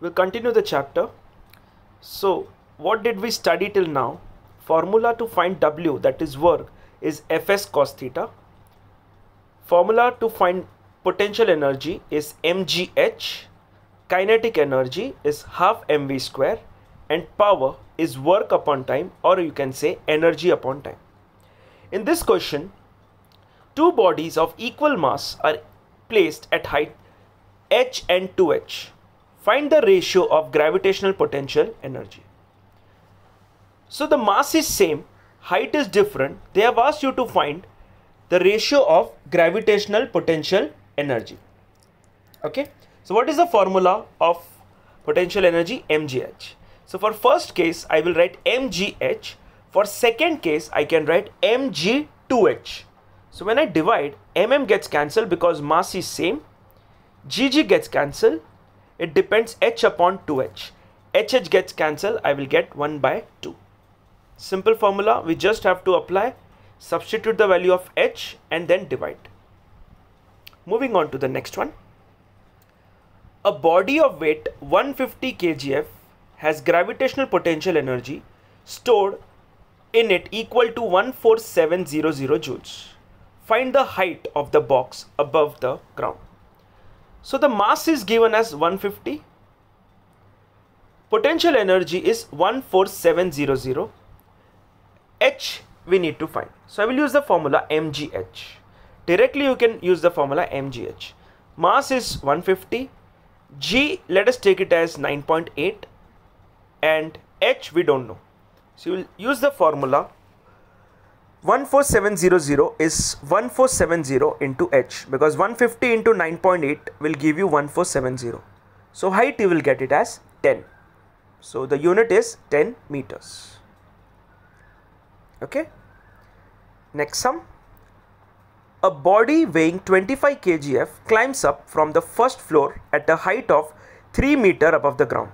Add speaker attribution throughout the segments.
Speaker 1: We'll continue the chapter. So what did we study till now? Formula to find W that is work is Fs cos theta. Formula to find potential energy is mgh. Kinetic energy is half mv square and power is work upon time or you can say energy upon time. In this question, two bodies of equal mass are placed at height h and 2h Find the ratio of gravitational potential energy. So the mass is same, height is different. They have asked you to find the ratio of gravitational potential energy. Okay. So what is the formula of potential energy MGH? So for first case, I will write MGH. For second case, I can write MG2H. So when I divide, MM gets cancelled because mass is same. GG gets cancelled it depends h upon 2h. hh gets cancelled, I will get 1 by 2. Simple formula, we just have to apply, substitute the value of h and then divide. Moving on to the next one. A body of weight 150 kgf has gravitational potential energy stored in it equal to 14700 joules. Find the height of the box above the ground. So the mass is given as 150. Potential energy is 14700. H we need to find. So I will use the formula mgh. Directly you can use the formula mgh. Mass is 150. G let us take it as 9.8 and H we don't know. So you will use the formula 14700 is 1470 into h because 150 into 9.8 will give you 1470. So height you will get it as 10. So the unit is 10 meters. Okay. Next sum. A body weighing 25 kgf climbs up from the first floor at a height of 3 meter above the ground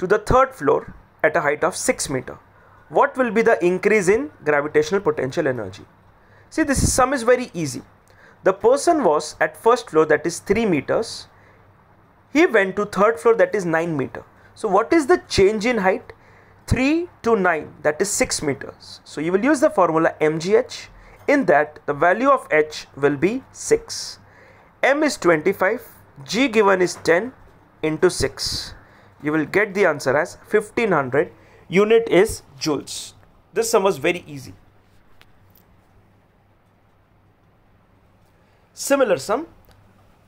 Speaker 1: to the third floor at a height of 6 meter what will be the increase in gravitational potential energy? See this sum is very easy. The person was at first floor that is 3 meters. He went to third floor that is 9 meter. So what is the change in height? 3 to 9 that is 6 meters. So you will use the formula MGH. In that the value of H will be 6. M is 25, G given is 10 into 6. You will get the answer as 1500 unit is joules. This sum was very easy. Similar sum,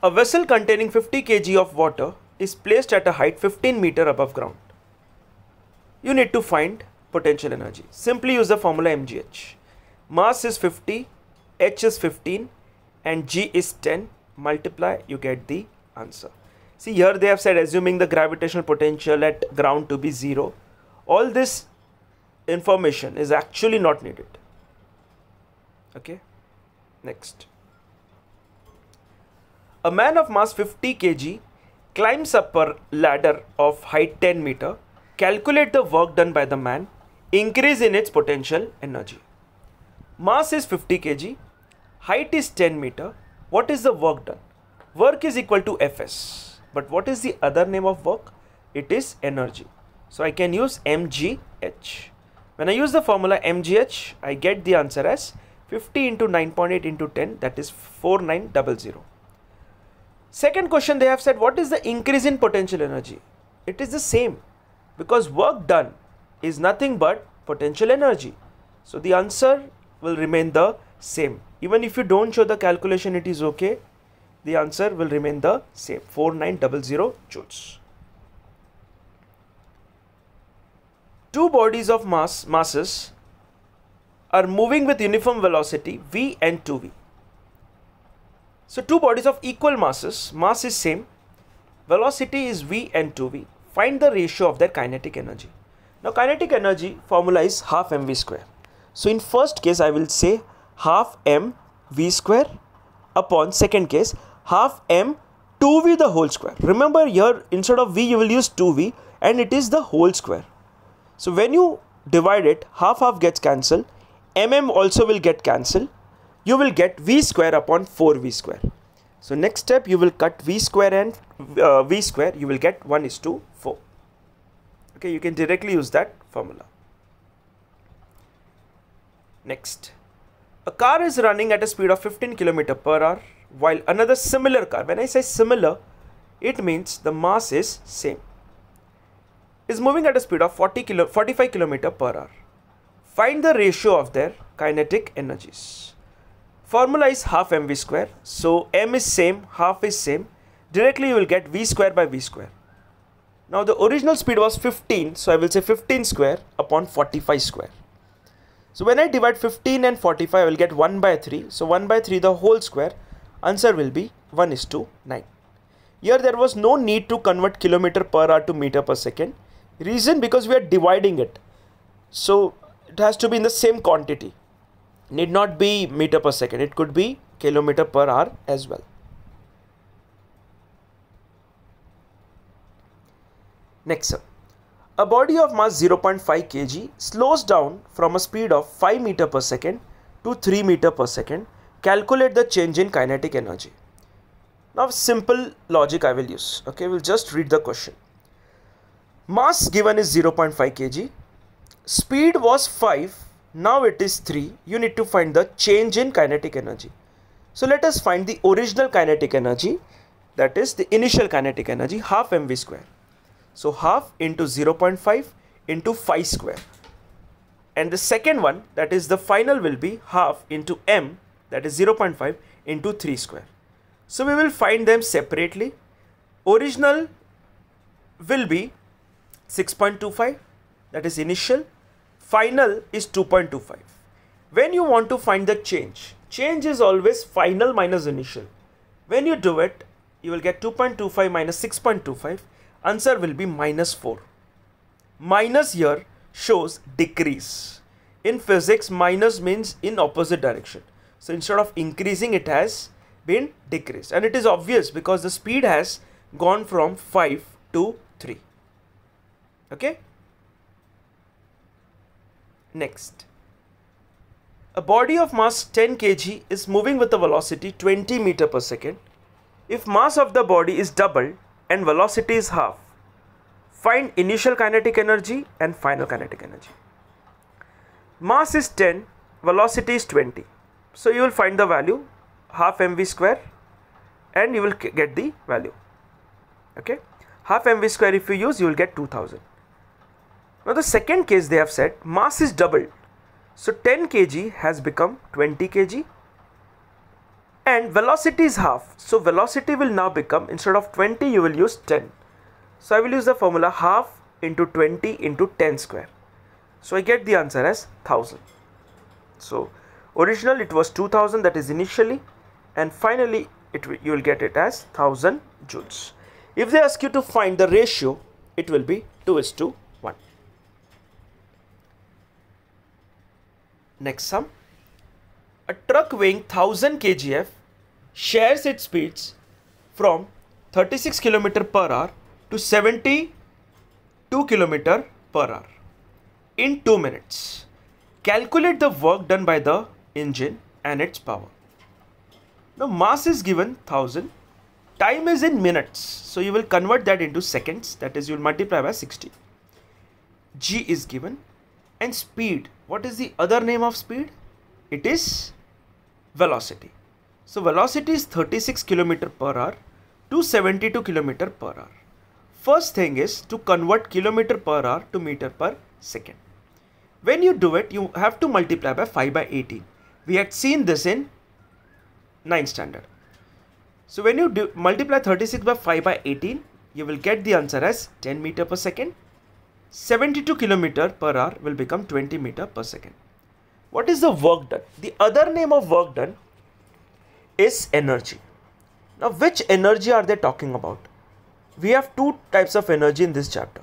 Speaker 1: a vessel containing 50 kg of water is placed at a height 15 meter above ground. You need to find potential energy. Simply use the formula MGH. Mass is 50, H is 15 and G is 10. Multiply, you get the answer. See here they have said assuming the gravitational potential at ground to be 0 all this information is actually not needed okay next a man of mass 50 kg climbs up a ladder of height 10 meter calculate the work done by the man increase in its potential energy mass is 50 kg height is 10 meter what is the work done work is equal to fs but what is the other name of work it is energy so I can use MGH. When I use the formula MGH, I get the answer as 50 into 9.8 into 10 that is 4900. Second question they have said what is the increase in potential energy? It is the same because work done is nothing but potential energy. So the answer will remain the same. Even if you don't show the calculation it is okay. The answer will remain the same 4900 joules. two bodies of mass masses are moving with uniform velocity v and 2v. So two bodies of equal masses, mass is same, velocity is v and 2v. Find the ratio of their kinetic energy. Now kinetic energy formula is half mv square. So in first case I will say half m v square upon second case half m 2v the whole square. Remember here instead of v you will use 2v and it is the whole square. So when you divide it, half half gets cancelled, mm also will get cancelled. You will get v square upon 4v square. So next step you will cut v square and uh, v square you will get 1 is to 4. Okay, you can directly use that formula. Next, a car is running at a speed of 15 km per hour while another similar car, when I say similar, it means the mass is same is moving at a speed of 40 kilo, 45 km per hour. Find the ratio of their kinetic energies. Formula is half mv square. So m is same, half is same. Directly you will get v square by v square. Now the original speed was 15. So I will say 15 square upon 45 square. So when I divide 15 and 45, I will get 1 by 3. So 1 by 3 the whole square. Answer will be 1 is to 9. Here there was no need to convert kilometer per hour to meter per second. Reason because we are dividing it. So it has to be in the same quantity. Need not be meter per second. It could be kilometer per hour as well. Next up. A body of mass 0.5 kg slows down from a speed of 5 meter per second to 3 meter per second. Calculate the change in kinetic energy. Now simple logic I will use. Okay, we'll just read the question. Mass given is 0.5 kg. Speed was 5. Now it is 3. You need to find the change in kinetic energy. So let us find the original kinetic energy. That is the initial kinetic energy half mv square. So half into 0.5 into phi square. And the second one that is the final will be half into m that is 0.5 into 3 square. So we will find them separately. Original will be 6.25 that is initial final is 2.25 when you want to find the change change is always final minus initial when you do it you will get 2.25 minus 6.25 answer will be minus 4 minus here shows decrease in physics minus means in opposite direction so instead of increasing it has been decreased and it is obvious because the speed has gone from 5 to 3 okay next a body of mass 10 kg is moving with a velocity 20 meter per second if mass of the body is double and velocity is half find initial kinetic energy and final kinetic energy mass is 10 velocity is 20 so you will find the value half mv square and you will get the value okay half mv square if you use you will get 2000 now the second case they have said mass is doubled. So 10 kg has become 20 kg and velocity is half. So velocity will now become instead of 20 you will use 10. So I will use the formula half into 20 into 10 square. So I get the answer as 1000. So original it was 2000 that is initially and finally it you will get it as 1000 joules. If they ask you to find the ratio it will be 2 is to Next sum. A truck weighing 1000 kgf shares its speeds from 36 km per hour to 72 km per hour in 2 minutes. Calculate the work done by the engine and its power. Now mass is given 1000. Time is in minutes. So you will convert that into seconds. That is you will multiply by 60. G is given and speed what is the other name of speed it is velocity so velocity is 36 km per hour to 72 km per hour first thing is to convert kilometer per hour to meter per second when you do it you have to multiply by 5 by 18 we had seen this in 9 standard so when you do multiply 36 by 5 by 18 you will get the answer as 10 meter per second 72 kilometer per hour will become 20 meter per second. What is the work done? The other name of work done is energy. Now which energy are they talking about? We have two types of energy in this chapter.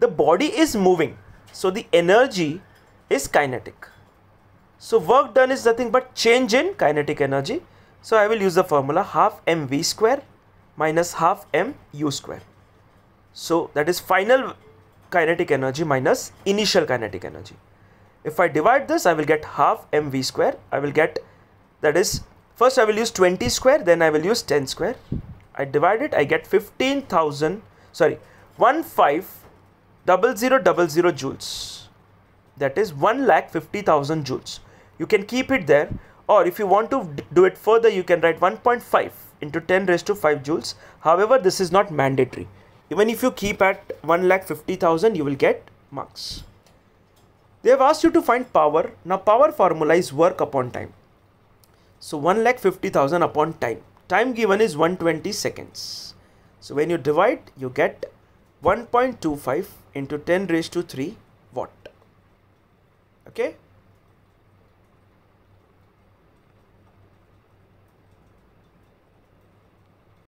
Speaker 1: The body is moving. So the energy is kinetic. So work done is nothing but change in kinetic energy. So I will use the formula half mv square minus half mu square. So that is final kinetic energy minus initial kinetic energy. If I divide this, I will get half mv square. I will get, that is, first I will use 20 square, then I will use 10 square. I divide it, I get 15,000, sorry, 150000 joules. That is 1,50,000 joules. You can keep it there or if you want to do it further, you can write 1.5 into 10 raised to 5 joules. However, this is not mandatory. Even if you keep at 1,50,000, you will get marks. They have asked you to find power. Now power formula is work upon time. So 1,50,000 upon time. Time given is 120 seconds. So when you divide, you get 1.25 into 10 raised to 3 watt. Okay.